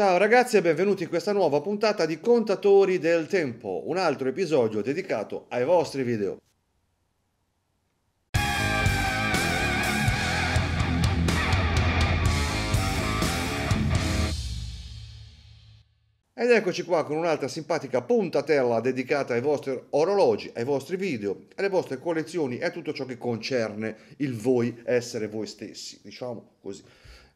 Ciao ragazzi e benvenuti in questa nuova puntata di Contatori del Tempo, un altro episodio dedicato ai vostri video. Ed eccoci qua con un'altra simpatica puntatella dedicata ai vostri orologi, ai vostri video, alle vostre collezioni e a tutto ciò che concerne il voi essere voi stessi, diciamo così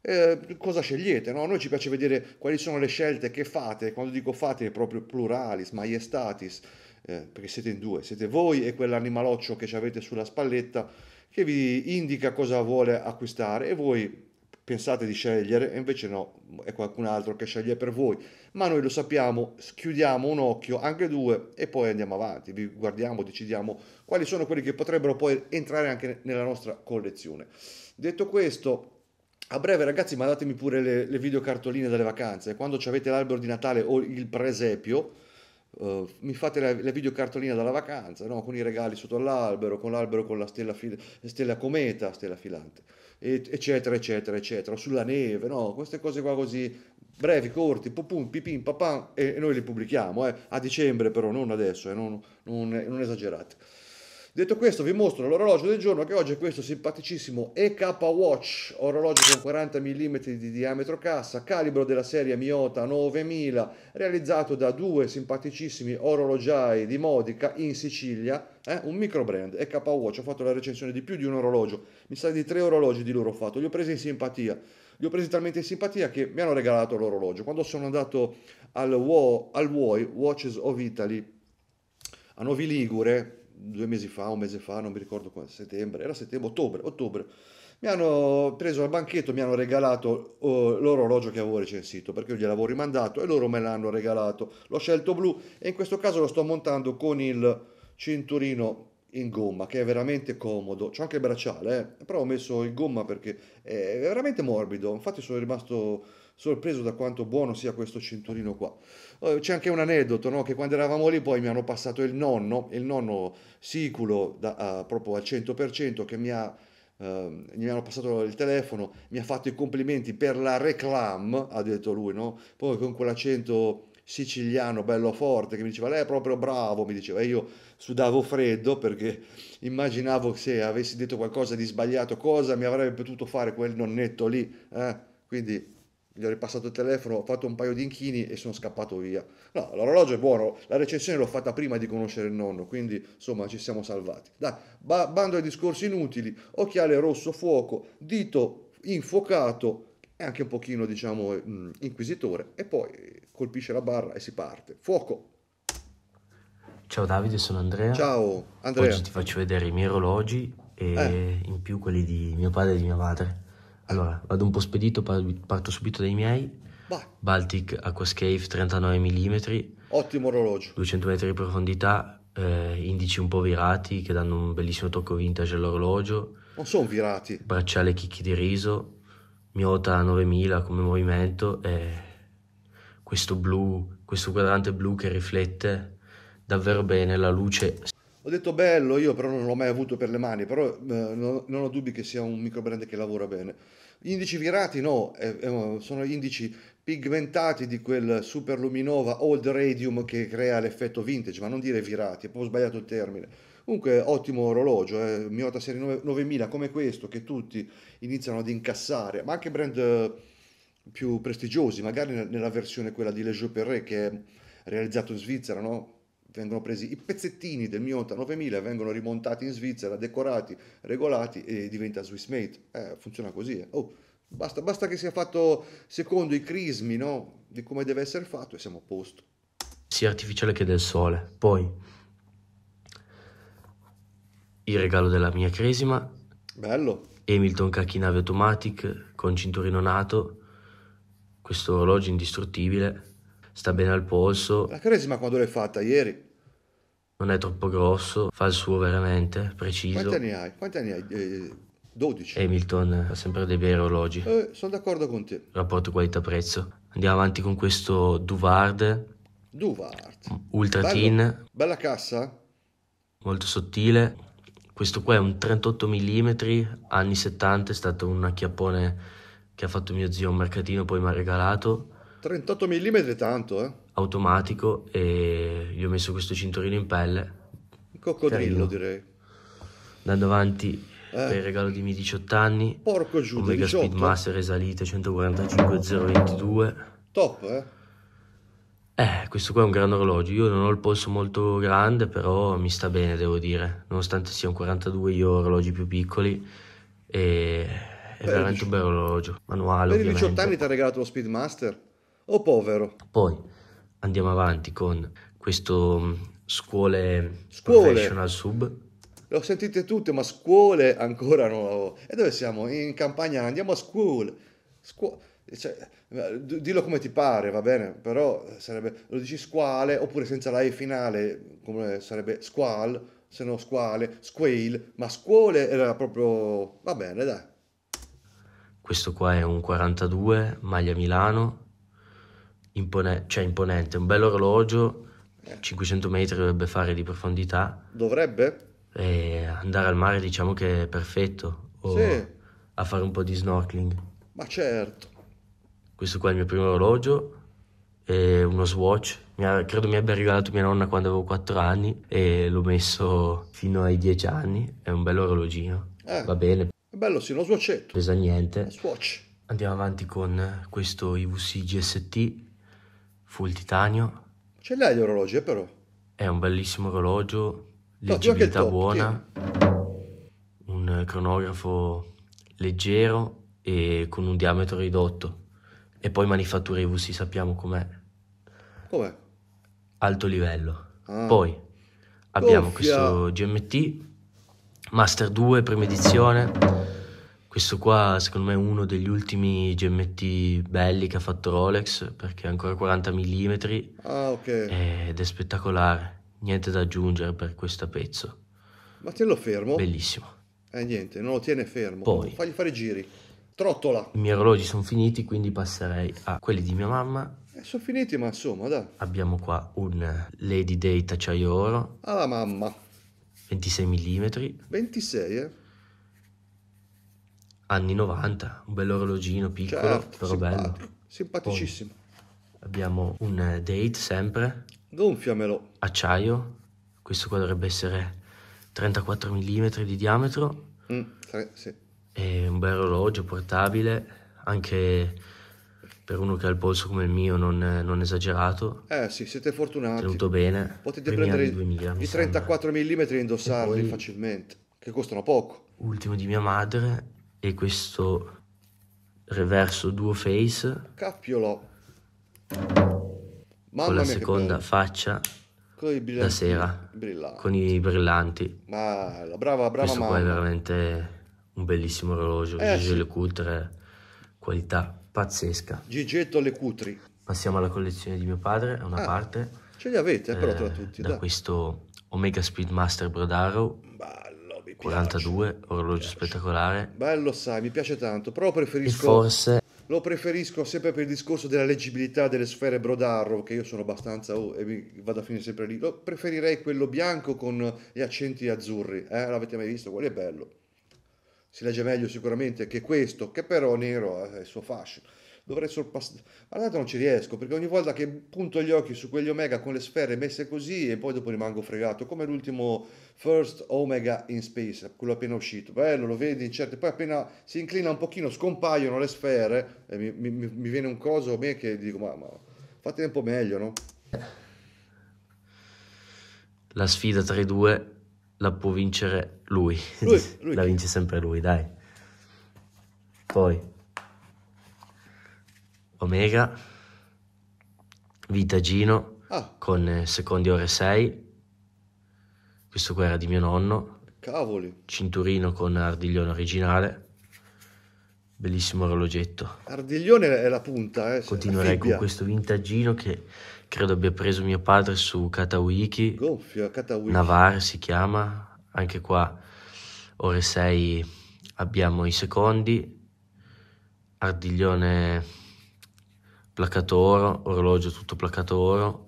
eh, cosa scegliete. No? A noi ci piace vedere quali sono le scelte che fate, quando dico fate è proprio pluralis, maiestatis, eh, perché siete in due, siete voi e quell'animaloccio che ci avete sulla spalletta che vi indica cosa vuole acquistare e voi pensate di scegliere e invece no, è qualcun altro che sceglie per voi. Ma noi lo sappiamo, chiudiamo un occhio, anche due, e poi andiamo avanti, vi guardiamo, decidiamo quali sono quelli che potrebbero poi entrare anche nella nostra collezione. Detto questo, a breve ragazzi mandatemi pure le, le videocartoline delle vacanze, quando avete l'albero di Natale o il presepio, Uh, mi fate le, la videocartolina dalla vacanza, no? con i regali sotto l'albero, con l'albero con la stella, fil- stella cometa, stella filante, e- eccetera, eccetera, eccetera, sulla neve, no? queste cose qua così brevi, corti, popum, pipim, papam, e, e noi le pubblichiamo eh? a dicembre però, non adesso, eh? non, non, non esagerate. Detto questo vi mostro l'orologio del giorno che oggi è questo simpaticissimo EK Watch, orologio con 40 mm di diametro cassa, calibro della serie Miota 9000, realizzato da due simpaticissimi orologiai di Modica in Sicilia, eh? un micro brand, EK Watch, ho fatto la recensione di più di un orologio, mi sa di tre orologi di loro ho fatto, li ho presi in simpatia li ho presi talmente in simpatia che mi hanno regalato l'orologio. Quando sono andato al, WO, al WOI, Watches of Italy, a Novi Ligure, due mesi fa, un mese fa, non mi ricordo quando, settembre, era settembre, ottobre, ottobre, mi hanno preso al banchetto, mi hanno regalato oh, l'orologio che avevo recensito, perché io gliel'avevo rimandato e loro me l'hanno regalato. L'ho scelto blu e in questo caso lo sto montando con il cinturino in gomma che è veramente comodo c'è anche il bracciale eh? però ho messo in gomma perché è veramente morbido infatti sono rimasto sorpreso da quanto buono sia questo cinturino qua Oh, c'è anche un aneddoto, no? che quando eravamo lì poi mi hanno passato il nonno, il nonno siculo da, uh, proprio al 100% che mi ha... Uh, hanno passato il telefono, mi ha fatto i complimenti per la reclam, ha detto lui, no? Poi con quell'accento siciliano bello forte che mi diceva lei è proprio bravo, mi diceva e io sudavo freddo perché immaginavo che se avessi detto qualcosa di sbagliato cosa mi avrebbe potuto fare quel nonnetto lì, eh? Quindi gli ho ripassato il telefono, ho fatto un paio di inchini e sono scappato via. No, l'orologio è buono, la recensione l'ho fatta prima di conoscere il nonno, quindi insomma ci siamo salvati. Dai, ba- bando ai discorsi inutili, occhiale rosso fuoco, dito infuocato e anche un pochino diciamo mm, inquisitore e poi colpisce la barra e si parte. Fuoco! Ciao Davide, sono Andrea. Ciao Andrea. Oggi ti faccio vedere i miei orologi e eh. in più quelli di mio padre e di mia madre. Allora, vado un po' spedito, parto subito dai miei. Vai. Baltic Aquascape 39 mm. Ottimo orologio. 200 metri di profondità, eh, indici un po' virati che danno un bellissimo tocco vintage all'orologio. Non sono virati. Bracciale chicchi di riso, Miota 9000 come movimento e questo blu, questo quadrante blu che riflette davvero bene la luce ho detto bello, io però non l'ho mai avuto per le mani, però eh, non, non, ho dubbi che sia un microbrand che lavora bene. Gli indici virati no, eh, eh, sono indici pigmentati di quel super luminova old radium che crea l'effetto vintage, ma non dire virati, è proprio sbagliato il termine. Comunque ottimo orologio, eh, Miota serie 9000 come questo che tutti iniziano ad incassare, ma anche brand eh, più prestigiosi, magari nella versione quella di Le Leger Perret che è realizzato in Svizzera, no? vengono presi i pezzettini del Mionta 9000, vengono rimontati in Svizzera, decorati, regolati e diventa Swiss made. Eh, funziona così. Eh. Oh, basta, basta che sia fatto secondo i crismi no? di come deve essere fatto e siamo a posto. Sia artificiale che del sole. Poi il regalo della mia cresima. Bello. Hamilton Kakinave Automatic con cinturino nato, questo orologio indistruttibile sta bene al polso. La caresima quando l'hai fatta? Ieri? Non è troppo grosso, fa il suo veramente, preciso. Quanti anni hai? Quanti anni hai? Eh, 12. Hamilton ha sempre dei veri orologi. Eh, sono d'accordo con te. Rapporto qualità-prezzo. Andiamo avanti con questo Duvard. Duvard. Ultra Bello. Teen. Bella cassa. Molto sottile. Questo qua è un 38 mm, anni 70, è stato un acchiappone che ha fatto mio zio un mercatino, poi mi ha regalato. 38 mm è tanto, eh? Automatico e gli ho messo questo cinturino in pelle. Un coccodrillo, Carino. direi. Andando avanti eh. per il regalo di miei 18 anni. Porco giù, Omega 18. Speedmaster esalito 145.022. Top, eh? Eh, questo qua è un gran orologio. Io non ho il polso molto grande, però mi sta bene, devo dire. Nonostante sia un 42, io ho orologi più piccoli. E... È veramente un bel orologio, manuale. Per i 18 anni ti ha regalato lo Speedmaster? o oh, povero. Poi andiamo avanti con questo mm, scuole, scuole. professional sub. Lo sentite tutte, ma scuole ancora non avevo. E dove siamo? In campagna, andiamo a scuole. Scu- cioè, dillo come ti pare, va bene, però sarebbe, lo dici squale oppure senza la E finale, come sarebbe squal, se no squale, squale, ma scuole era proprio... va bene, dai. Questo qua è un 42, maglia Milano, impone- cioè imponente, un bel orologio, eh. 500 metri dovrebbe fare di profondità. Dovrebbe? E andare al mare diciamo che è perfetto, o sì. a fare un po' di snorkeling. Ma certo. Questo qua è il mio primo orologio, è uno Swatch, mi ha, credo mi abbia regalato mia nonna quando avevo 4 anni e l'ho messo fino ai 10 anni, è un bello orologino, eh. va bene. È bello, sì, uno Swatchetto. Pesa niente. Swatch. Andiamo avanti con questo IVC GST Full titanio. Ce l'hai l'orologio eh, però. È un bellissimo orologio, leggibilità no, buona, sì. un cronografo leggero e con un diametro ridotto. E poi manifattura IVC sappiamo com'è. Com'è? Alto livello. Ah. Poi abbiamo Confia. questo GMT, Master 2, prima edizione questo qua secondo me è uno degli ultimi GMT belli che ha fatto Rolex perché è ancora 40 mm ah, okay. ed è spettacolare, niente da aggiungere per questo pezzo. Ma te lo fermo? Bellissimo. Eh niente, non lo tiene fermo, Poi, fagli fare giri. Trottola. I miei orologi sono finiti quindi passerei a quelli di mia mamma eh, sono finiti, ma insomma, dai. Abbiamo qua un Lady Date acciaio oro. Alla mamma. 26 mm. 26, eh? anni 90, un orologino piccolo, certo, però simpatico, bello. Simpaticissimo. Poi abbiamo un eh, date sempre. Gonfiamelo. Acciaio, questo qua dovrebbe essere 34 mm di diametro. Mm, tre, sì. È un bel orologio portabile, anche per uno che ha il polso come il mio non, non esagerato. Eh sì, siete fortunati. Tenuto bene. Potete Primi prendere 2000, i 34 mm e indossarli poi, facilmente, che costano poco. Ultimo di mia madre, e questo reverso duo face. Cappiolo. Mamma con la seconda faccia con i da sera brillanti. con i brillanti. Ma la brava, brava Questo mamma. qua è veramente un bellissimo orologio. Eh, Gigi sì. Le Cutre, qualità pazzesca. Gigetto Le Cutri. Passiamo alla collezione di mio padre, a una ah, parte. Ce li avete, eh, però tra eh, tutti. Da dai. questo Omega Speedmaster Brodaro. Bello 42, orologio spettacolare. Bello, sai, mi piace tanto, però preferisco... forse... Lo preferisco sempre per il discorso della leggibilità delle sfere Brodarro, che io sono abbastanza... Oh, e mi vado a finire sempre lì. Lo preferirei quello bianco con gli accenti azzurri. Eh, l'avete mai visto? Quello è bello. Si legge meglio sicuramente che questo, che però nero ha eh, il suo fascino dovrei sorpassare. Guardate, non ci riesco perché ogni volta che punto gli occhi su quegli omega con le sfere messe così e poi dopo rimango fregato, come l'ultimo First Omega in Space, quello appena uscito. Bello, lo vedi, in certe. Poi appena si inclina un pochino, scompaiono le sfere e mi, mi, mi viene un coso a me che dico, ma, ma fate un po' meglio, no? La sfida tra i due la può vincere lui. lui, lui. la vince sempre lui, dai. Poi Omega, Vitagino ah. con eh, secondi ore 6. Questo qua era di mio nonno. Cavoli. Cinturino con ardiglione originale. Bellissimo orologetto. Ardiglione è la punta, eh. Continuerei con questo vintaggino che credo abbia preso mio padre su Katawiki. Gonfio, Katawiki. Navar si chiama. Anche qua ore 6 abbiamo i secondi. Ardiglione placcato oro, orologio tutto placcato oro.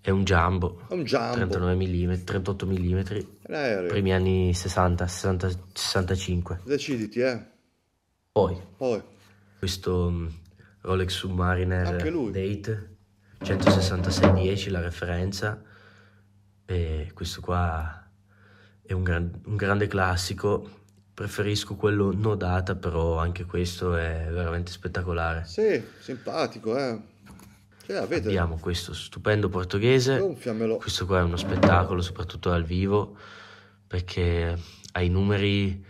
È un jumbo. un jumbo. 39 mm, 38 mm. L'aereo. Primi anni 60, 60, 65. Deciditi, eh. Poi. Poi. Questo mm, Rolex Submariner Date 16610 la referenza. E questo qua è un, gran, un grande classico preferisco quello nodata, però anche questo è veramente spettacolare. Sì, simpatico, eh. Cioè, avete... Abbiamo questo stupendo portoghese. Gonfiamelo. Questo qua è uno spettacolo, soprattutto dal vivo, perché ha i numeri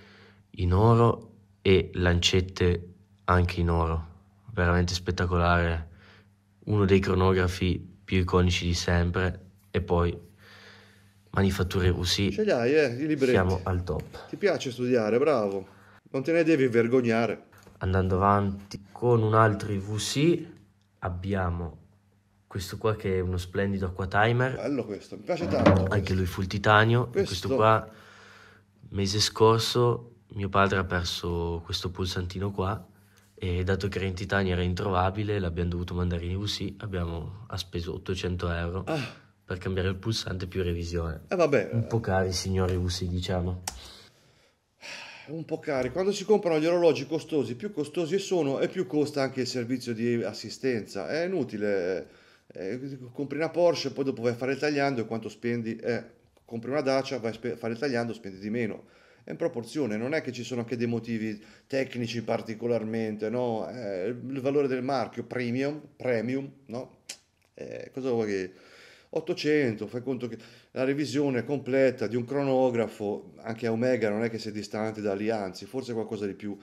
in oro e lancette anche in oro. Veramente spettacolare. Uno dei cronografi più iconici di sempre. E poi manifatture russe. Ce li hai, eh, i libretti. Siamo al top. Ti piace studiare, bravo. Non te ne devi vergognare. Andando avanti con un altro IVC abbiamo questo qua che è uno splendido acquatimer. Bello questo, mi piace tanto. Questo. Anche lui full titanio. Questo. questo qua, mese scorso, mio padre ha perso questo pulsantino qua e dato che era in titanio era introvabile, l'abbiamo dovuto mandare in IVC, abbiamo ha speso 800 euro. Ah per cambiare il pulsante più revisione. Eh vabbè. Un po' eh. cari signori v diciamo. Un po' cari, quando si comprano gli orologi costosi, più costosi sono e più costa anche il servizio di assistenza. È inutile, eh, compri una Porsche, poi dopo vai a fare il tagliando e quanto spendi? Eh, compri una Dacia, vai a fare il tagliando, spendi di meno in proporzione, non è che ci sono anche dei motivi tecnici particolarmente, no? Eh, il valore del marchio premium, premium, no? Eh, cosa vuoi che 800, fai conto che la revisione completa di un cronografo, anche a Omega non è che sia distante da lì, anzi forse qualcosa di più,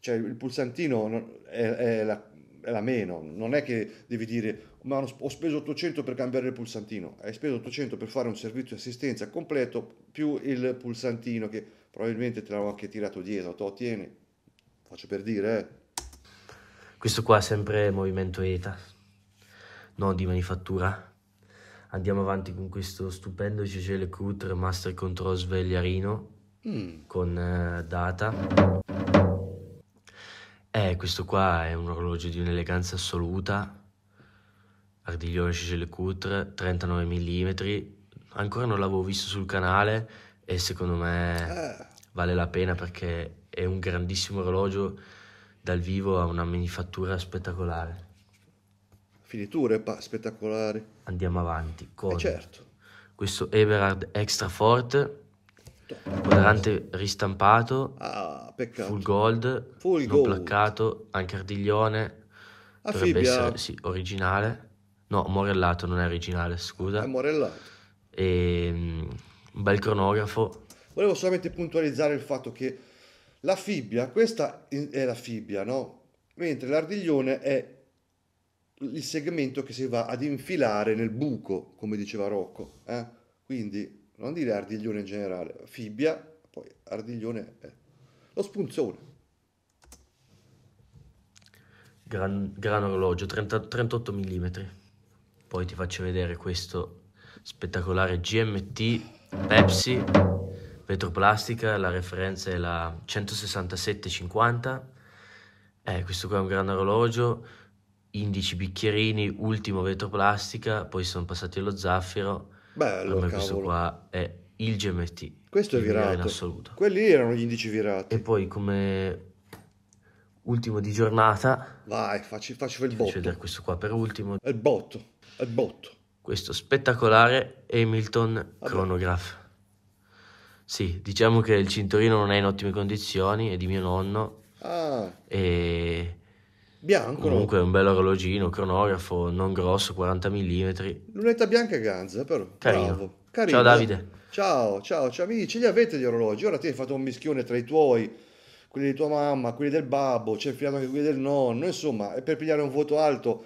cioè il pulsantino è, è, la, è la, meno, non è che devi dire ma ho speso 800 per cambiare il pulsantino, hai speso 800 per fare un servizio di assistenza completo più il pulsantino che probabilmente te l'hanno anche tirato dietro, to, tieni, faccio per dire, eh. Questo qua è sempre movimento ETA, no di manifattura andiamo avanti con questo stupendo Gégé Lecoultre Master Control Svegliarino mm. con eh, data. Eh, questo qua è un orologio di un'eleganza assoluta. Ardiglione Gégé Lecoultre, 39 mm. Ancora non l'avevo visto sul canale e secondo me eh. vale la pena perché è un grandissimo orologio dal vivo ha una manifattura spettacolare. Finiture pa- spettacolari andiamo avanti eh, con eh certo. questo Everard extra forte, quadrante ristampato, ah, full gold, full non gold. placcato, anche ardiglione, A dovrebbe essere sì, originale, no morellato non è originale scusa, è morellato, e, ehm, un bel cronografo. Volevo solamente puntualizzare il fatto che la fibbia, questa è la fibbia, no? Mentre l'ardiglione è il segmento che si va ad infilare nel buco, come diceva Rocco. Eh? Quindi non dire ardiglione in generale, fibbia, poi ardiglione è lo spunzone. Gran, gran orologio, 30, 38 mm. Poi ti faccio vedere questo spettacolare GMT Pepsi vetroplastica, la referenza è la 16750. Eh, questo qua è un gran orologio indici bicchierini, ultimo vetroplastica, poi sono passati allo zaffiro. Bello, allora, questo qua è il GMT. Questo il è virato. In assoluto. Quelli erano gli indici virati. E poi come ultimo di giornata... Vai, facci, facci il botto. Vedere questo qua per ultimo. È il botto, è il botto. Questo spettacolare Hamilton Vabbè. Chronograph. Sì, diciamo che il cinturino non è in ottime condizioni, è di mio nonno. Ah. E Bianco. Comunque è un bel orologino, cronografo, non grosso, 40 mm. Lunetta bianca e ganza, però. Carino. Bravo. Carino. Ciao Davide. Eh. Ciao, ciao, ciao amici. Li avete gli orologi? Ora ti hai fatto un mischione tra i tuoi, quelli di tua mamma, quelli del babbo, c'è cioè infilato anche quelli del nonno. Insomma, e per pigliare un voto alto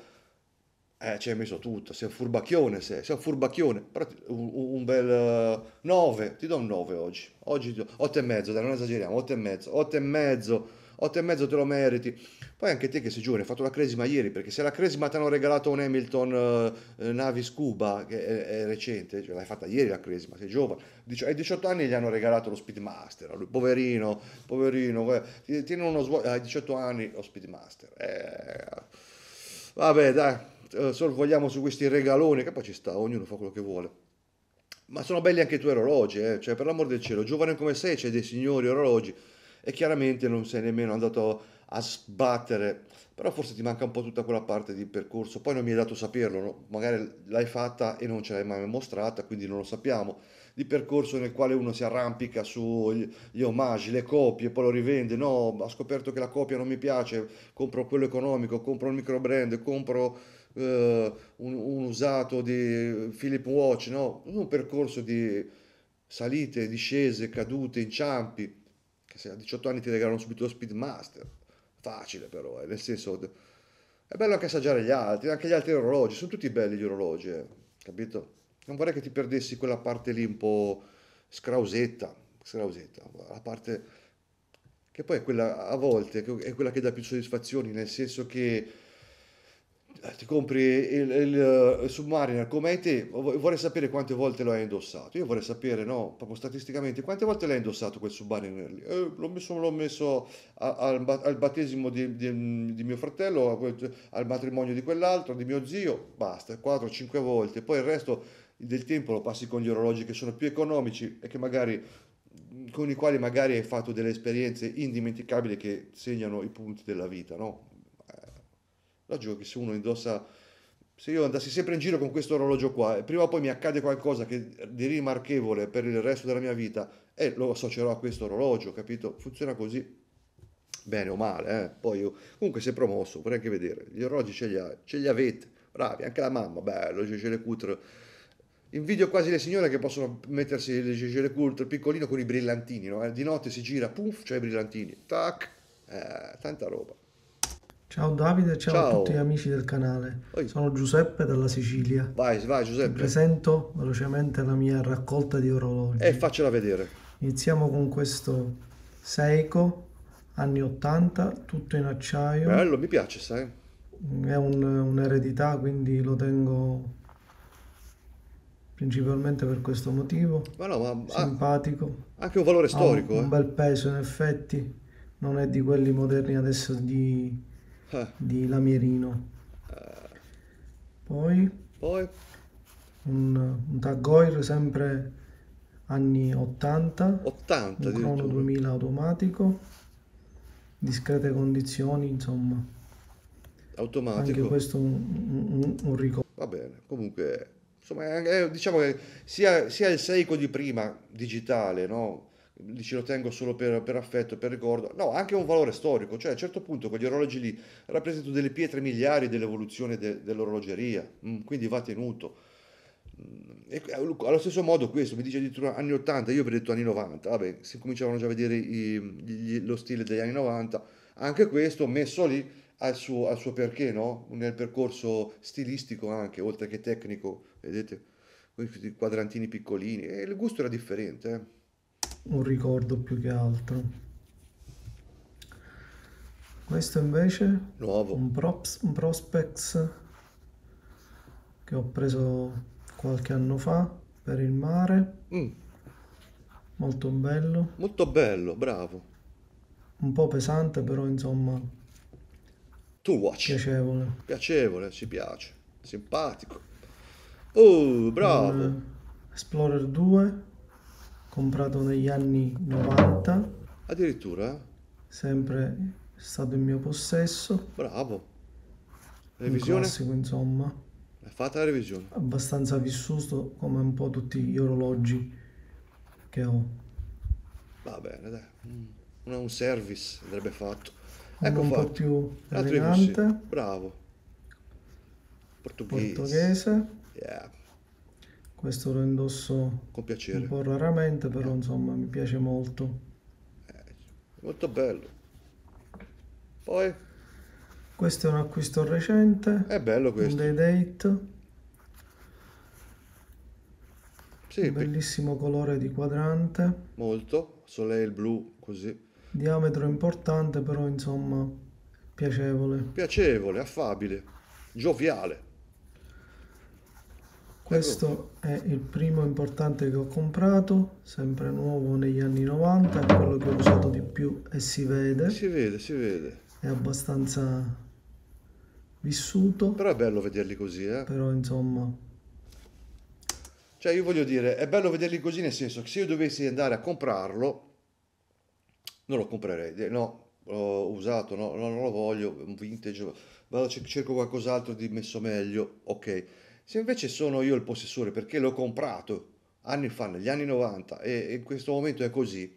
eh, ci hai messo tutto. Sei un furbacchione, sei, sei un furbacchione. Però un, un bel 9, eh, ti do un 9 oggi. Oggi 8 e mezzo, dai, non esageriamo, 8 e mezzo, 8 e mezzo, 8 e mezzo te lo meriti poi anche te che sei giovane, hai fatto la cresima ieri, perché se la cresima ti hanno regalato un Hamilton eh, eh Navis Cuba, che è, è recente, cioè l'hai fatta ieri la cresima, sei giovane, Dici, ai 18 anni gli hanno regalato lo Speedmaster, lui, poverino, poverino, tiene uno svuoto, hai 18 anni lo Speedmaster. Eh, vabbè dai, eh, sorvogliamo su questi regaloni, che poi ci sta, ognuno fa quello che vuole. Ma sono belli anche i tuoi orologi, eh? cioè per l'amor del cielo, giovane come sei c'è dei signori orologi e chiaramente non sei nemmeno andato a sbattere, però forse ti manca un po' tutta quella parte di percorso, poi non mi hai dato saperlo, no? magari l'hai fatta e non ce l'hai mai mostrata, quindi non lo sappiamo, di percorso nel quale uno si arrampica sugli omaggi, le copie, poi lo rivende, no, ha scoperto che la copia non mi piace, compro quello economico, compro il micro brand, compro... Uh, un, un, usato di Philip Watch, no? un percorso di salite, discese, cadute, inciampi, che se a 18 anni ti regalano subito lo Speedmaster facile però, eh, nel senso è bello anche assaggiare gli altri, anche gli altri orologi, sono tutti belli gli orologi, eh, capito? Non vorrei che ti perdessi quella parte lì un po' scrausetta, scrausetta, la parte che poi è quella a volte, è quella che dà più soddisfazioni, nel senso che eh, ti compri il, il, eh, il Submariner come te, vorrei sapere quante volte lo hai indossato. Io vorrei sapere, no, proprio statisticamente, quante volte l'hai indossato quel Submariner lì. Eh, l'ho messo, l'ho messo al, al, battesimo di, di, di mio fratello, al matrimonio di quell'altro, di mio zio, basta, 4-5 volte. Poi il resto del tempo lo passi con gli orologi che sono più economici e che magari con i quali magari hai fatto delle esperienze indimenticabili che segnano i punti della vita, no? la giochi se uno indossa se io andassi sempre in giro con questo orologio qua e prima o poi mi accade qualcosa che, di rimarchevole per il resto della mia vita e eh, lo associerò a questo orologio, capito? Funziona così, bene o male, eh? poi io comunque si è promosso, vorrei anche vedere, gli orologi ce li, ha, ce li avete, bravi, anche la mamma, bello, Gégele Coutre, invidio quasi le signore che possono mettersi il Gégele Coutre piccolino con i brillantini, no? Eh, di notte si gira, puff, c'è i brillantini, tac, eh, tanta roba. Ciao Davide, ciao, ciao, a tutti gli amici del canale. Oi. Sono Giuseppe dalla Sicilia. Vai, vai Giuseppe. Vi presento velocemente la mia raccolta di orologi. E eh, faccela vedere. Iniziamo con questo Seiko anni 80, tutto in acciaio. Bello, mi piace, sai. È un, un'eredità, quindi lo tengo principalmente per questo motivo. Ma no, ma ah, simpatico. Anche un valore storico, un, eh. un bel peso in effetti. Non è di quelli moderni adesso di eh. di Lamierino. Poi, Poi. un, un Taggoir sempre anni 80, 80 un crono 2000 automatico, discrete condizioni, insomma. Automatico. Anche questo un, un, un ricordo. Va bene, comunque, insomma, è, diciamo che sia, sia il Seiko di prima, digitale, no? lì ce lo tengo solo per, per, affetto, per ricordo, no, anche un valore storico, cioè a un certo punto quegli orologi lì rappresentano delle pietre miliari dell'evoluzione de, dell'orologeria, mm, quindi va tenuto. Mm, e, allo stesso modo questo mi dice addirittura anni 80, io vi ho detto anni 90, vabbè, si cominciavano già a vedere i, gli, lo stile degli anni 90, anche questo messo lì al suo, al suo perché, no? nel percorso stilistico anche, oltre che tecnico, vedete, questi quadrantini piccolini, e il gusto era differente. Eh? un ricordo più che altro. Questo invece Nuovo. un, props, un Prospex che ho preso qualche anno fa per il mare. Mm. Molto bello. Molto bello, bravo. Un po' pesante, però insomma. To watch. Piacevole. Piacevole, ci piace. Simpatico. Oh, bravo. Un eh, Explorer 2 comprato negli anni 90. Addirittura? Sempre stato in mio possesso. Bravo. Revisione? classico, insomma. È fatta la revisione. Abbastanza vissuto come un po' tutti gli orologi che ho. Va bene, dai. Un, mm. un service andrebbe fatto. Ecco un fatto. po' più elegante. Bravo. Portoghese. Portoghese. Yeah. Questo lo indosso con piacere. un po' raramente, però insomma mi piace molto. Eh, molto bello. Poi? Questo è un acquisto recente. È bello questo. Un day date. Sì, un bellissimo colore di quadrante. Molto, soleil blu, così. Diametro importante, però insomma piacevole. Piacevole, affabile, gioviale. Questo è il primo importante che ho comprato, sempre nuovo negli anni 90, è quello che ho usato di più e si vede. Si vede, si vede. È abbastanza vissuto. Però è bello vederli così, eh. Però insomma... Cioè io voglio dire, è bello vederli così nel senso che se io dovessi andare a comprarlo, non lo comprerei, no, l'ho usato, no, non lo voglio, un vintage, vado, cerco qualcos'altro di messo meglio, ok se invece sono io il possessore perché l'ho comprato anni fa, negli anni 90, e in questo momento è così,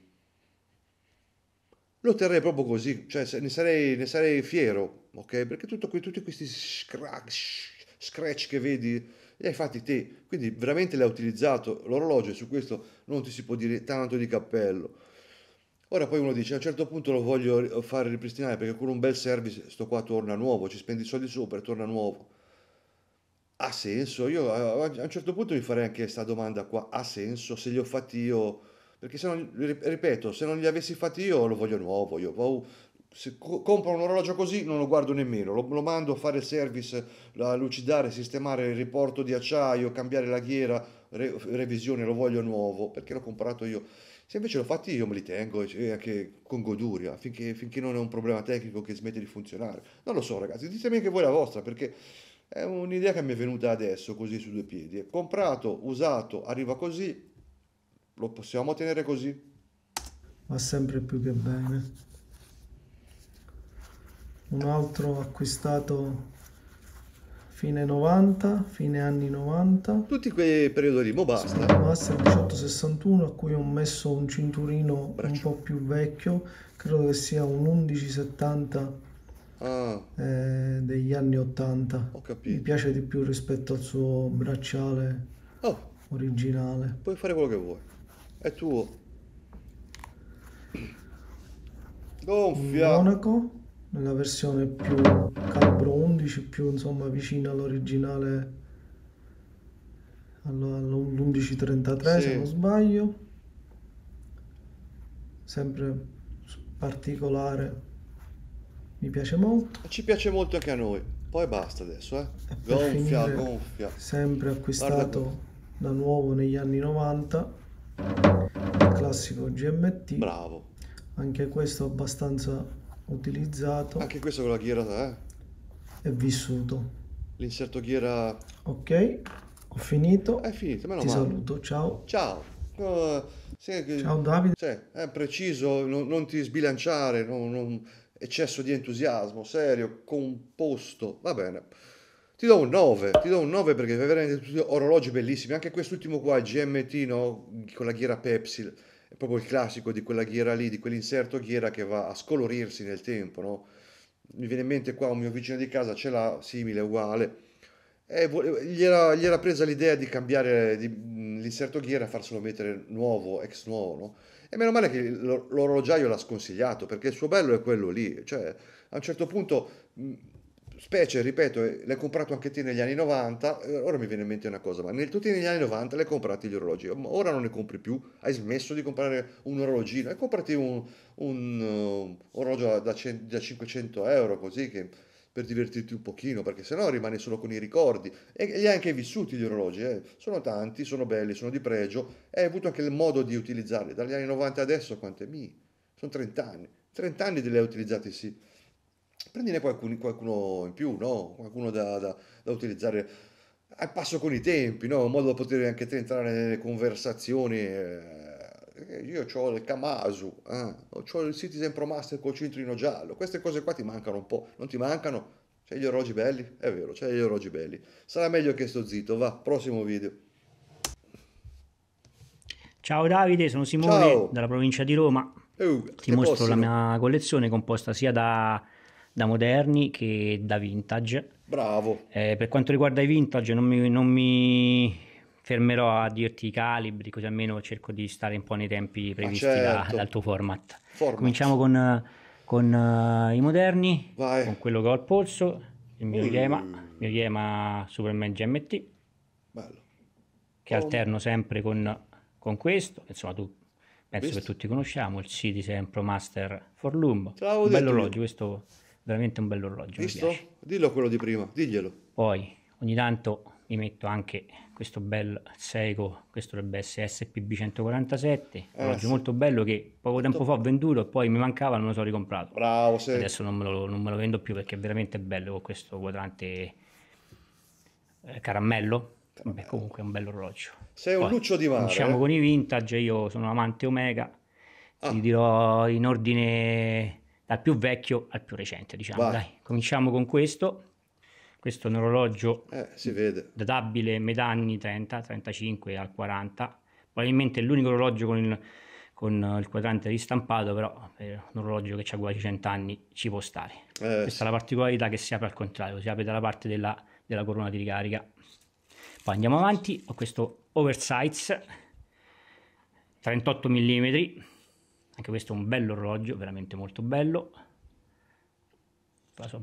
lo terrei proprio così, cioè ne sarei, ne sarei fiero, ok? Perché tutto qui, tutti questi scratch, scratch che vedi li hai fatti te, quindi veramente l'hai utilizzato l'orologio e su questo non ti si può dire tanto di cappello. Ora poi uno dice a un certo punto lo voglio fare ripristinare perché con un bel service sto qua torna nuovo, ci spendi i soldi sopra e torna nuovo ha senso? Io eh, a un certo punto mi farei anche questa domanda qua, ha senso se li ho fatti io? Perché se non, ripeto, se non li avessi fatti io lo voglio nuovo, io ho se compro un orologio così non lo guardo nemmeno, lo, lo mando a fare il service, a lucidare, sistemare il riporto di acciaio, cambiare la ghiera, re, revisione, lo voglio nuovo, perché l'ho comprato io. Se invece l'ho fatti io me li tengo e anche con goduria, finché, finché non è un problema tecnico che smette di funzionare. Non lo so ragazzi, ditemi anche voi la vostra, perché è un'idea che mi è venuta adesso, così su due piedi. È comprato, usato, arriva così, lo possiamo tenere così. Va sempre più che bene. Un altro acquistato fine 90, fine anni 90. Tutti quei periodi lì, boh basta. Master 1861 a cui ho messo un cinturino Braccio. un po' più vecchio, credo che sia un 1170 Ah. Eh, degli anni 80. Mi piace di più rispetto al suo bracciale oh. originale. Puoi fare quello che vuoi. È tuo. Gonfia. Monaco, nella versione più calibro 11, più insomma vicina all'originale all'11.33 sì. se non sbaglio sempre particolare mi piace molto. Ci piace molto anche a noi. Poi basta adesso, eh. Gonfia, gonfia. Sempre acquistato da nuovo negli anni 90. Classico GMT. Bravo. Anche questo abbastanza utilizzato. Anche questo con la ghiera, eh. È vissuto. L'inserto ghiera... Ok, ho finito. È finito, meno Ti male. saluto, ciao. Ciao. Uh, sì, Ciao Davide. Sì, è preciso, non, non ti sbilanciare, non, non eccesso di entusiasmo, serio, composto, va bene. Ti do un 9, ti do un 9 perché veramente tutti orologi bellissimi, anche quest'ultimo qua, GMT, no? con la ghiera Pepsi, è proprio il classico di quella ghiera lì, di quell'inserto ghiera che va a scolorirsi nel tempo, no? Mi viene in mente qua un mio vicino di casa ce l'ha simile, uguale, e gli era, gli era presa l'idea di cambiare l'inserto ghiera e farselo mettere nuovo, ex nuovo, no? E meno male che l'orologiaio l'ha sconsigliato, perché il suo bello è quello lì. Cioè, a un certo punto, specie, ripeto, eh, l'hai comprato anche te negli anni 90, eh, ora mi viene in mente una cosa, ma nel, tutti negli anni 90 l'hai comprati gli orologi, ora non ne compri più, hai smesso di comprare un orologino, hai comprati un, un, eh, un, orologio da, da 500 euro, così che per divertirti un pochino, perché sennò rimani solo con i ricordi. E li hai anche vissuti gli orologi, eh. sono tanti, sono belli, sono di pregio, e hai avuto anche il modo di utilizzarli. Dagli anni 90 adesso quante mi? Sono 30 anni, 30 anni li hai utilizzati sì. Prendine qualcuno, qualcuno in più, no? Qualcuno da, da, da utilizzare al passo con i tempi, no? In modo da poter anche te entrare nelle conversazioni. Eh eh, io ho il Kamasu, eh, ho il Citizen Pro Master col cintrino giallo, queste cose qua ti mancano un po', non ti mancano? C'hai gli orologi belli? È vero, c'hai gli orologi belli. Sarà meglio che sto zitto, va, prossimo video. Ciao Davide, sono Simone Ciao. dalla provincia di Roma. Uh, ti mostro possono. la mia collezione composta sia da, da moderni che da vintage. Bravo. Eh, per quanto riguarda i vintage non mi, non mi fermerò a dirti i calibri, così almeno cerco di stare un po' nei tempi previsti certo. da, dal tuo format. format. Cominciamo con, con uh, i moderni, Vai. con quello che ho al polso, il mio mm. Yema, il mio Yema Superman GMT, Bello. che oh. alterno sempre con, con, questo, insomma tu penso Visto? che tutti conosciamo, il cd Sempre Master for Lumbo, un bello orologio, questo veramente un bello orologio. Dillo quello di prima, diglielo. Poi ogni tanto gli metto anche questo bel Seiko, questo dovrebbe essere SPB 147, eh, sì. molto bello che poco tempo fa ho venduto e poi mi mancava non lo so ricomprato. Bravo, sì. Adesso non me, lo, non me, lo, vendo più perché è veramente bello con questo quadrante eh, caramello. Vabbè, comunque è un bello orologio. Sei poi, un luccio di mare. Diciamo con i vintage, io sono amante Omega, ah. dirò in ordine dal più vecchio al più recente, diciamo. Dai, cominciamo con questo questo è un orologio eh, si vede. databile metà anni 30, 35 al 40, probabilmente è l'unico orologio con il, con il quadrante ristampato, però per un orologio che ha quasi 100 anni ci può stare. Eh, Questa sì. è la particolarità che si apre al contrario, si apre dalla parte della, della corona di ricarica. Poi andiamo avanti, ho questo oversize 38 mm, anche questo è un bello orologio, veramente molto bello.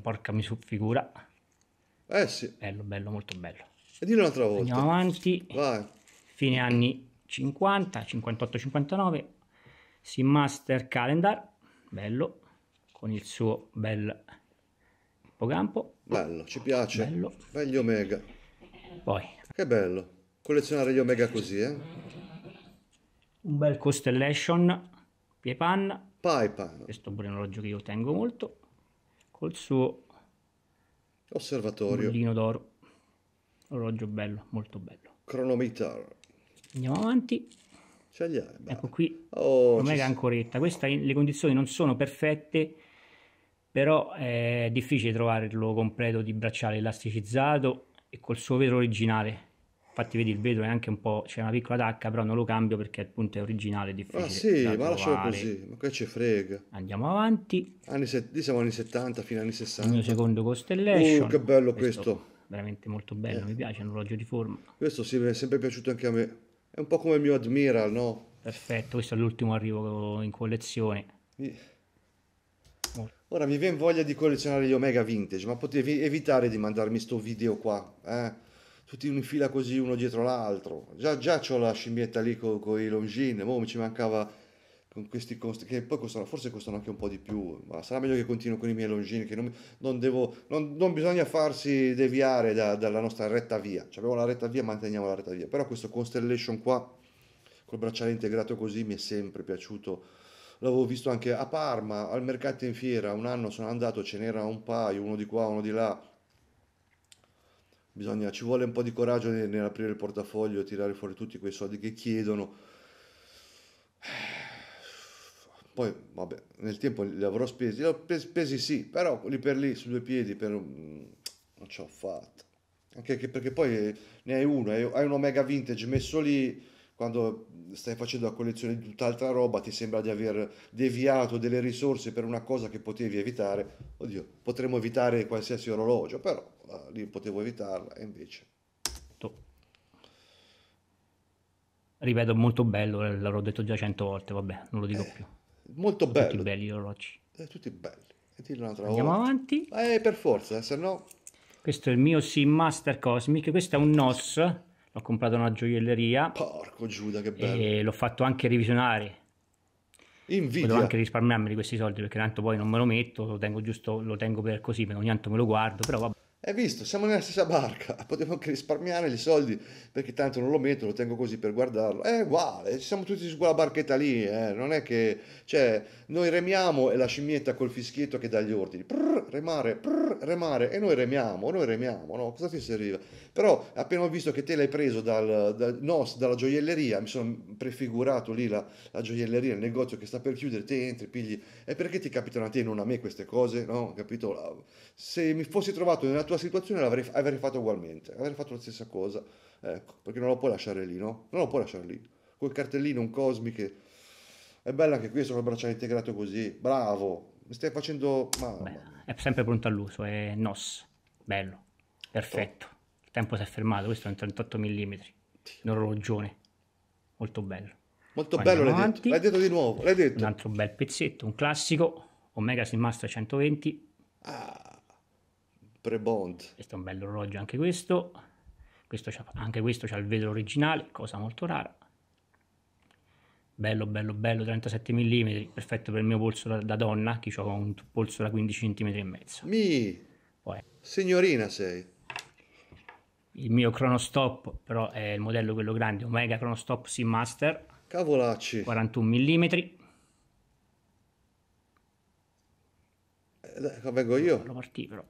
Porca mi figura eh sì. Bello, bello, molto bello. E dillo un'altra volta. Andiamo avanti. Vai. Fine anni 50, 58, 59. Sim Master Calendar, bello, con il suo bel ippocampo. Bello, ci piace. Bello. Belli Omega. Poi. Che bello. Collezionare gli Omega così, eh. Un bel Constellation Piepan. Piepan. Questo è un orologio che io tengo molto. Col suo Osservatorio. Bollino d'oro. Orologio bello, molto bello. Cronometer. Andiamo avanti. Ce li hai. Ecco qui, oh, omega ancoretta. Queste le condizioni non sono perfette, però è difficile trovare il trovarlo completo di bracciale elasticizzato e col suo vetro originale. Infatti, vedi, il vetro è anche un po'. c'è una piccola tacca, però non lo cambio perché appunto è originale, è difficile. Ah, sì, ma lascialo così, ma che ci frega. Andiamo avanti. Anni se... siamo anni 70, fino agli anni 60. Il mio secondo Costellation. Uh, che bello questo. questo. Veramente molto bello, eh. mi piace, un orologio di forma. Questo sì, mi è sempre piaciuto anche a me. È un po' come il mio Admiral, no? Perfetto, questo è l'ultimo arrivo in collezione. Yeah. Ora mi viene voglia di collezionare gli Omega Vintage, ma potevi evitare di mandarmi sto video qua, eh? tutti in fila così uno dietro l'altro. Già, già ho la scimmietta lì con, con i longin, mo mi ci mancava con questi costi, che poi costano, forse costano anche un po' di più, ma sarà meglio che continuo con i miei longin, che non, non devo, non, non, bisogna farsi deviare da, dalla nostra retta via. C'avevo cioè, la retta via, manteniamo la retta via. Però questo Constellation qua, col bracciale integrato così, mi è sempre piaciuto. L'avevo visto anche a Parma, al mercato in fiera, un anno sono andato, ce n'era un paio, uno di qua, uno di là Bisogna, ci vuole un po' di coraggio nell'aprire il portafoglio e tirare fuori tutti quei soldi che chiedono. Poi, vabbè, nel tempo li avrò spesi, li ho spesi sì, però lì per lì, su due piedi, per... non ci ho fatto. Anche perché poi eh, ne hai uno, hai un Omega Vintage messo lì, quando stai facendo la collezione di tutt'altra roba ti sembra di aver deviato delle risorse per una cosa che potevi evitare. Oddio, potremmo evitare qualsiasi orologio, però eh, lì potevo evitarla e invece ripeto molto bello eh, l'avrò detto già cento volte vabbè non lo dico eh, più molto bello tutti belli gli orologi eh, tutti belli e dillo un'altra andiamo volta. avanti eh per forza eh, se no questo è il mio Sim Master Cosmic questo è un NOS l'ho comprato in una gioielleria porco Giuda che bello e l'ho fatto anche revisionare Invidia. Potevo anche risparmiarmi di questi soldi perché tanto poi non me lo metto, lo tengo giusto, lo tengo per così, perché ogni tanto me lo guardo, però vabbè. Hai visto, siamo nella stessa barca, potevo anche risparmiare i soldi perché tanto non lo metto, lo tengo così per guardarlo. È uguale, siamo tutti su quella barchetta lì, eh. non è che... Cioè, noi remiamo e la scimmietta col fischietto che dà gli ordini. Prrr, remare, prrr, remare, e noi remiamo, noi remiamo, no? Cosa ti serviva? Però appena ho visto che te l'hai preso dal, dal NOS, dalla gioielleria, mi sono prefigurato lì la, la, gioielleria, il negozio che sta per chiudere, te entri, pigli... E perché ti capitano a te e non a me queste cose, no? Capito? Se mi fossi trovato nella tua situazione l'avrei avrei fatto ugualmente, avrei fatto la stessa cosa, ecco, perché non lo puoi lasciare lì, no? Non lo puoi lasciare lì, quel cartellino, un cosmiche, è bella che qui sono bracciale integrato così, bravo, mi stai facendo... Beh, è sempre pronto all'uso, è NOS, bello, perfetto, il tempo si è fermato, questo è un 38 mm, un orologione, molto bello. Molto Quando bello, l'hai detto. l'hai detto di nuovo, l'hai detto. Un altro bel pezzetto, un classico, Omega Sin Master 120. Ah pre Prebond. Questo è un bello orologio anche questo. questo anche questo ha il vetro originale, cosa molto rara. Bello, bello, bello, 37 mm, perfetto per il mio polso da, da donna, che ho un polso da 15 cm e mezzo. Mi! Poi. Signorina sei. Il mio Chronostop, però è il modello quello grande, Omega Chronostop Seamaster. Cavolacci. 41 mm. Eh, vengo io. Lo partì però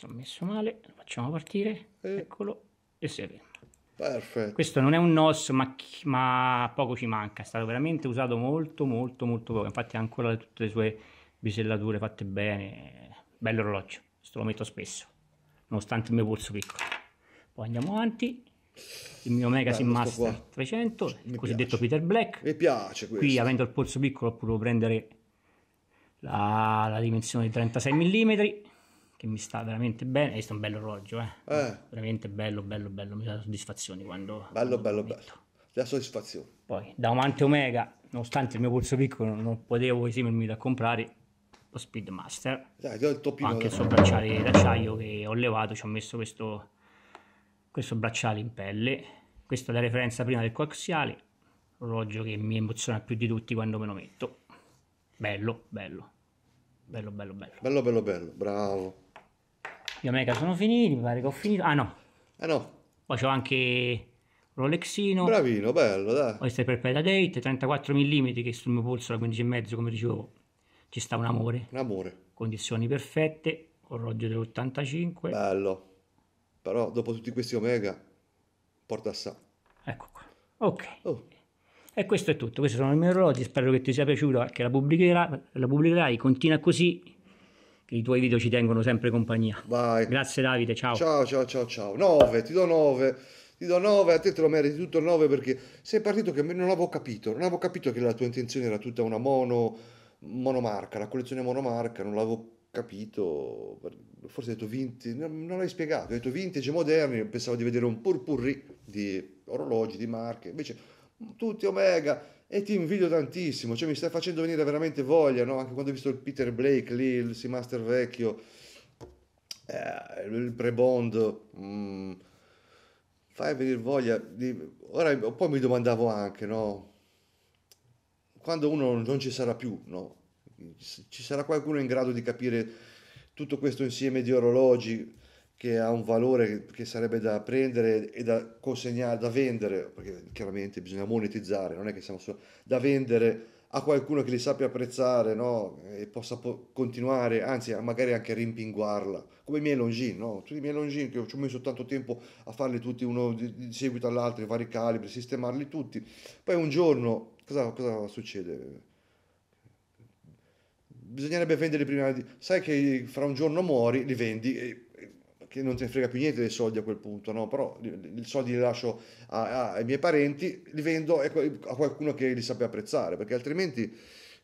sono messo male, lo facciamo partire, e... Eh. eccolo, e si seguiamo. Perfetto. Questo non è un NOS, ma, ma, poco ci manca, è stato veramente usato molto, molto, molto poco. Infatti ha ancora tutte le sue bisellature fatte bene, bello orologio, questo lo metto spesso, nonostante il mio polso piccolo. Poi andiamo avanti, il mio Mega Sim Master 300, il cosiddetto piace. Peter Black. Mi piace questo. Qui avendo il polso piccolo, ho potuto prendere la, la dimensione di 36 mm che mi sta veramente bene. Questo è un bello orologio, eh. eh. Veramente bello, bello, bello. Mi dà soddisfazioni quando... Bello, quando bello, bello. La soddisfazione. Poi, da Amante Omega, nonostante il mio polso piccolo non potevo esimermi da comprare lo Speedmaster. Dai, il ho anche il suo bracciale d'acciaio che ho levato, ci ho messo questo, questo bracciale in pelle. Questa è la referenza prima del coaxiale, orologio che mi emoziona più di tutti quando me lo metto. Bello, bello. Bello, bello, bello. Bello, bello, bello, bravo. Gli Omega sono finiti, mi pare che ho finito. Ah no. Ah no. Poi c'ho anche Rolexino. Bravino, bello, dai. Oyster Perpetua Date, 34 mm che sul mio polso da 15,5 come dicevo. Ci sta un amore. Un amore. Condizioni perfette, orologio dell'85. Bello. Però dopo tutti questi Omega porta a sa. Ecco qua. Ok. Oh. E questo è tutto, questi sono i miei orologi, spero che ti sia piaciuto, che la pubblicherai, la pubblicherai, continua così, che i tuoi video ci tengono sempre compagnia. Vai. Grazie Davide, ciao. Ciao, ciao, ciao, ciao. 9, ti do 9. Ti do 9, a te te lo meriti tutto 9 perché sei partito che non avevo capito, non avevo capito che la tua intenzione era tutta una mono, monomarca, la collezione monomarca, non l'avevo capito, forse hai detto vintage, non, non l'hai spiegato, hai detto vintage moderni, pensavo di vedere un purpurri di orologi, di marche, invece tutti Omega, e ti invidio tantissimo, cioè mi stai facendo venire veramente voglia, no? anche quando ho visto il Peter Blake lì, il Seamaster vecchio, eh, il Prebond, mm, fai venire voglia. Di... Ora, poi mi domandavo anche, no? quando uno non ci sarà più, no? ci sarà qualcuno in grado di capire tutto questo insieme di orologi, che ha un valore che sarebbe da prendere e da consegnare, da vendere, perché chiaramente bisogna monetizzare, non è che siamo solo da vendere a qualcuno che li sappia apprezzare no? e possa po- continuare, anzi magari anche rimpinguarla, come i miei longin, no? tutti i miei longin che ci ho messo tanto tempo a farli tutti uno di, di seguito all'altro, i vari calibri, sistemarli tutti, poi un giorno cosa, cosa succede? Bisognerebbe vendere prima di... Sai che fra un giorno muori, li vendi e che non te ne frega più niente dei soldi a quel punto, no? però i soldi li lascio a, a, ai miei parenti, li vendo a qualcuno che li sappia apprezzare, perché altrimenti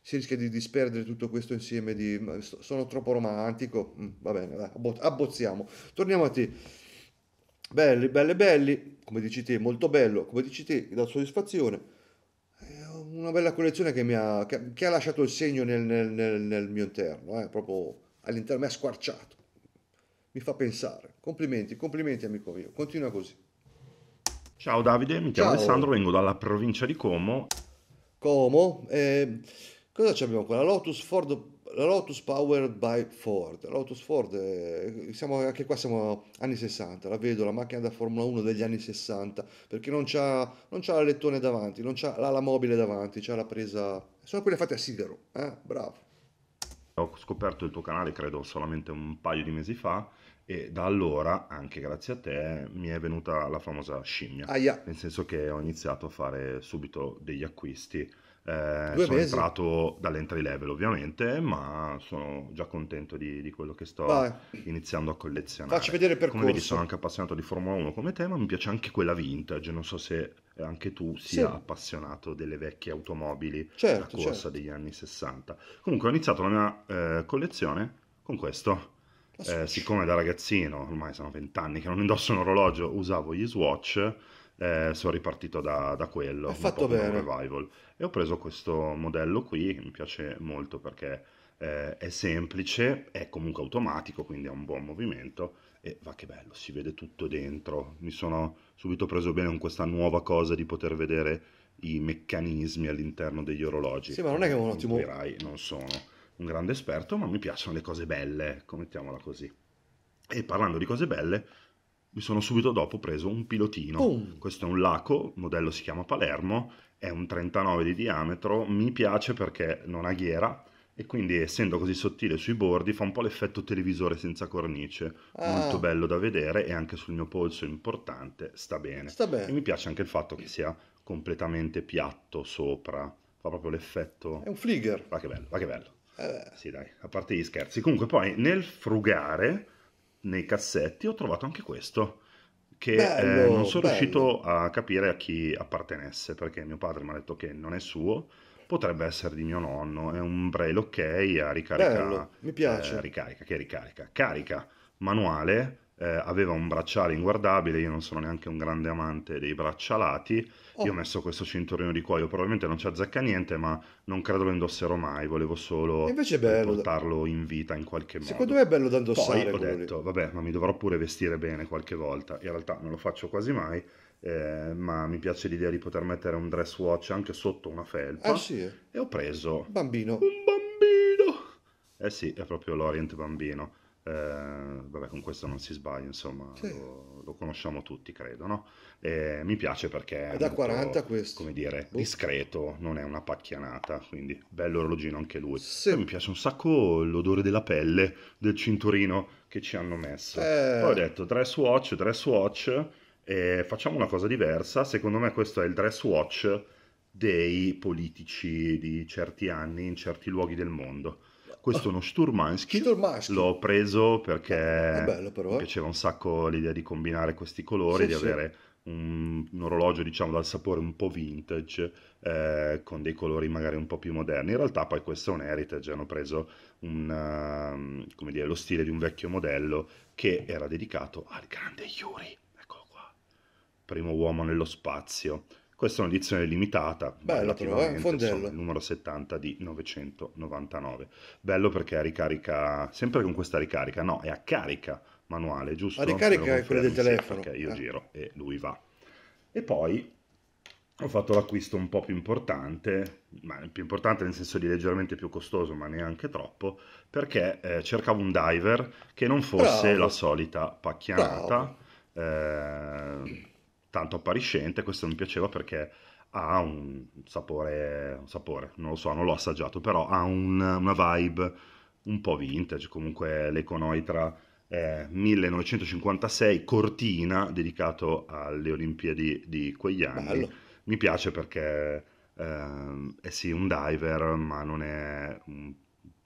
si rischia di disperdere tutto questo insieme di sono troppo romantico, mm, va bene, abbozziamo. Torniamo a te. Belli, belli, belli, come dici te, molto bello, come dici te, da soddisfazione. Una bella collezione che, mi ha, che, che ha lasciato il segno nel, nel, nel, nel mio interno, eh, proprio all'interno, mi ha squarciato mi fa pensare. Complimenti, complimenti amico mio, continua così. Ciao Davide, mi chiamo Ciao. Alessandro, vengo dalla provincia di Como. Como, eh, cosa abbiamo qua? La Lotus Ford, la Lotus Powered by Ford. La Lotus Ford, eh, siamo, anche qua siamo anni 60, la vedo, la macchina da Formula 1 degli anni 60, perché non c'ha, non la lettone davanti, non c'ha l'ala mobile davanti, c'ha la presa... Sono quelle fatte a sidero, eh? bravo. Ho scoperto il tuo canale, credo, solamente un paio di mesi fa e da allora, anche grazie a te, mi è venuta la famosa scimmia. Aia. Nel senso che ho iniziato a fare subito degli acquisti. Eh, sono mesi. entrato dall'entry level ovviamente, ma sono già contento di, di quello che sto Vai. iniziando a collezionare. Faccio vedere il percorso. Come vedi sono anche appassionato di Formula 1 come te, ma mi piace anche quella vintage, non so se anche tu sia appassionato delle vecchie automobili certo, corsa certo. degli anni 60. Comunque ho iniziato la mia eh, collezione con questo eh, siccome da ragazzino, ormai sono vent'anni che non indosso un orologio, usavo gli Swatch, eh, sono ripartito da, da quello. Ho fatto bene. Revival. E ho preso questo modello qui, che mi piace molto perché eh, è semplice, è comunque automatico, quindi ha un buon movimento e va che bello, si vede tutto dentro. Mi sono subito preso bene con questa nuova cosa di poter vedere i meccanismi all'interno degli orologi. Sì, ma non è che è un ottimo... Non sono un grande esperto, ma mi piacciono le cose belle, mettiamola così. E parlando di cose belle, mi sono subito dopo preso un pilotino. Boom. Questo è un laco, il modello si chiama Palermo, è un 39 di diametro, mi piace perché non ha ghiera e quindi essendo così sottile sui bordi fa un po' l'effetto televisore senza cornice, ah. molto bello da vedere e anche sul mio polso importante, sta bene. sta bene. E mi piace anche il fatto che sia completamente piatto sopra, fa proprio l'effetto... È un fligger. Va che bello, va che bello. Eh. Sì, dai, a parte gli scherzi. Comunque, poi nel frugare nei cassetti ho trovato anche questo. Che eh, bello, eh, non sono bello. riuscito a capire a chi appartenesse perché mio padre mi ha detto che non è suo, potrebbe essere di mio nonno. È un Braille OK a ricarica. Bello, mi piace. Eh, ricarica, che ricarica? Carica manuale eh, aveva un bracciale inguardabile, io non sono neanche un grande amante dei braccialati, oh. io ho messo questo cinturino di cuoio, probabilmente non ci azzecca niente, ma non credo lo indosserò mai, volevo solo portarlo in vita in qualche modo. Secondo me è bello da indossare. Poi ho detto, vabbè, ma mi dovrò pure vestire bene qualche volta, in realtà non lo faccio quasi mai, eh, ma mi piace l'idea di poter mettere un dress watch anche sotto una felpa. Ah, sì. E ho preso bambino. un bambino. Eh sì, è proprio l'Orient bambino. Eh, vabbè, con questo non si sbaglia, insomma, sì. lo, lo, conosciamo tutti, credo, no? E eh, mi piace perché è da 40 questo. Come dire, boh. discreto, non è una pacchianata, quindi bello orologino anche lui. Sì. mi piace un sacco l'odore della pelle, del cinturino che ci hanno messo. Eh... Poi ho detto dress watch, dress watch, eh, facciamo una cosa diversa. Secondo me questo è il dress watch dei politici di certi anni in certi luoghi del mondo questo è uno Sturmansky, Sturmansky. l'ho preso perché ah, bello, però, eh. mi piaceva un sacco l'idea di combinare questi colori, sì, di sì. avere un, un, orologio diciamo dal sapore un po' vintage eh, con dei colori magari un po' più moderni. In realtà poi questo è un heritage, hanno preso un, uh, dire, lo stile di un vecchio modello che era dedicato al grande Yuri, eccolo qua, primo uomo nello spazio. Questa è un'edizione limitata, Bello, però, eh? Fondello. numero 70 di 999. Bello perché ricarica, sempre con questa ricarica, no, è a carica manuale, giusto? La ricarica è quella del telefono. Perché io eh. giro e lui va. E poi ho fatto l'acquisto un po' più importante, ma più importante nel senso di leggermente più costoso, ma neanche troppo, perché eh, cercavo un diver che non fosse Bravo. la solita pacchianata. Eh, tanto appariscente, questo mi piaceva perché ha un sapore, un sapore non lo so, non l'ho assaggiato, però ha un, una vibe un po' vintage, comunque l'Econoitra eh, 1956, Cortina, dedicato alle Olimpiadi di quegli anni. Bello. Mi piace perché eh, è sì un diver, ma non è un,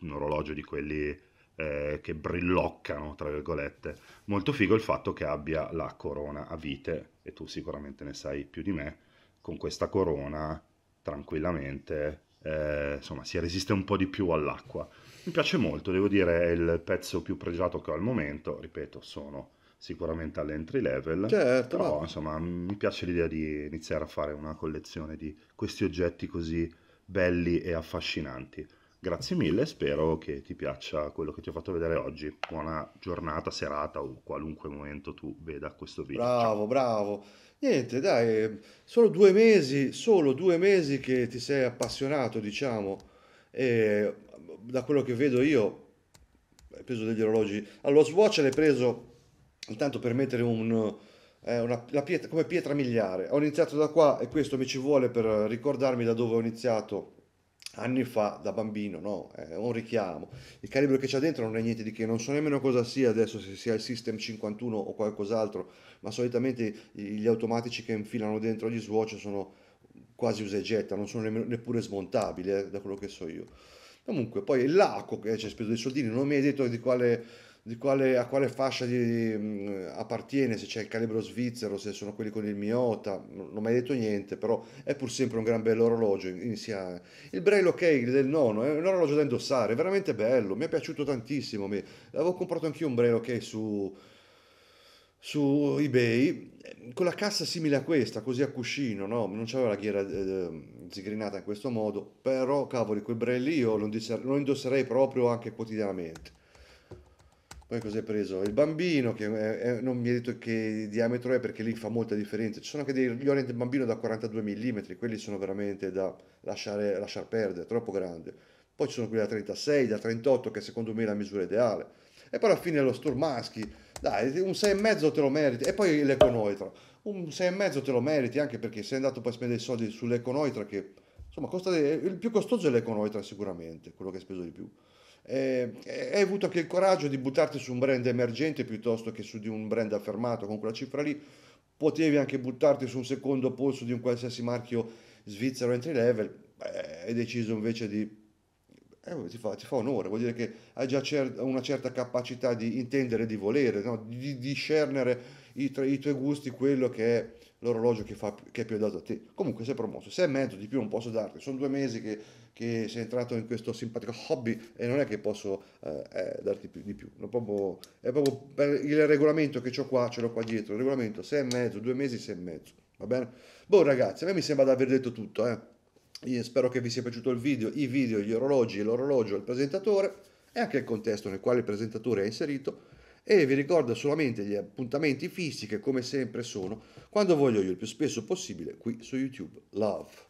un orologio di quelli eh, che brilloccano, tra virgolette. Molto figo il fatto che abbia la corona a vite e tu sicuramente ne sai più di me, con questa corona tranquillamente eh, insomma si resiste un po' di più all'acqua. Mi piace molto, devo dire è il pezzo più pregiato che ho al momento, ripeto sono sicuramente all'entry level, certo, però va. insomma mi piace l'idea di iniziare a fare una collezione di questi oggetti così belli e affascinanti. Grazie mille, spero che ti piaccia quello che ti ho fatto vedere oggi. Buona giornata, serata o qualunque momento tu veda questo video. Bravo, Ciao. bravo. Niente, dai, solo due mesi, solo due mesi che ti sei appassionato, diciamo, e da quello che vedo io hai preso degli orologi. Allo Swatch l'hai preso intanto per mettere un, eh, una, pietra, come pietra miliare. Ho iniziato da qua e questo mi ci vuole per ricordarmi da dove ho iniziato anni fa da bambino, no, è un richiamo. Il calibro che c'è dentro non è niente di che, non so nemmeno cosa sia adesso, se sia il System 51 o qualcos'altro, ma solitamente gli automatici che infilano dentro gli swatch sono quasi usa e getta, non sono neppure smontabili, eh, da quello che so io. Comunque, poi il Laco che ci ha speso dei soldini, non mi hai detto di quale quale, a quale fascia di, mh, mm, appartiene, se c'è il calibro svizzero, se sono quelli con il Miota, non ho mai detto niente, però è pur sempre un gran bello orologio. Il Braille OK del nono è un orologio da indossare, è veramente bello, mi è piaciuto tantissimo. Mi... Avevo comprato anch'io un Braille OK su, su eBay con la cassa simile a questa, così a cuscino, no? non c'aveva la ghiera eh, eh zigrinata in questo modo, però cavoli, quel Braille io lo indosserei proprio anche quotidianamente. Poi cos'è preso? Il bambino, che è, è, non mi ha detto che diametro è perché lì fa molta differenza. Ci sono anche degli orient bambino da 42 mm, quelli sono veramente da lasciare, lasciar perdere, troppo grande. Poi ci sono quelli da 36, da 38, che secondo me è la misura ideale. E poi alla fine lo Sturmaschi, dai, un 6,5 te lo meriti. E poi l'Econoitra, un 6,5 te lo meriti anche perché sei andato poi a spendere i soldi sull'Econoitra che, insomma, costa, il più costoso è l'Econoitra sicuramente, quello che hai speso di più eh, hai avuto anche il coraggio di buttarti su un brand emergente piuttosto che su di un brand affermato con quella cifra lì potevi anche buttarti su un secondo polso di un qualsiasi marchio svizzero entry level Beh, hai deciso invece di eh, ti, fa, ti, fa, onore vuol dire che hai già cer- una certa capacità di intendere di volere no? di, di discernere i, tre, i tuoi gusti quello che è l'orologio che, fa, che è più adatto a te comunque sei promosso se è mezzo di più non posso darti sono due mesi che che sei entrato in questo simpatico hobby e non è che posso eh, eh darti più, di più. Proprio, è proprio per il regolamento che ho qua, ce l'ho qua dietro, il regolamento sei e mezzo, due mesi, sei e mezzo, va bene? Boh ragazzi, a me mi sembra di aver detto tutto, eh. Io spero che vi sia piaciuto il video, i video, gli orologi, l'orologio, il presentatore e anche il contesto nel quale il presentatore è inserito e vi ricordo solamente gli appuntamenti fisici, che come sempre sono quando voglio io il più spesso possibile qui su YouTube. Love.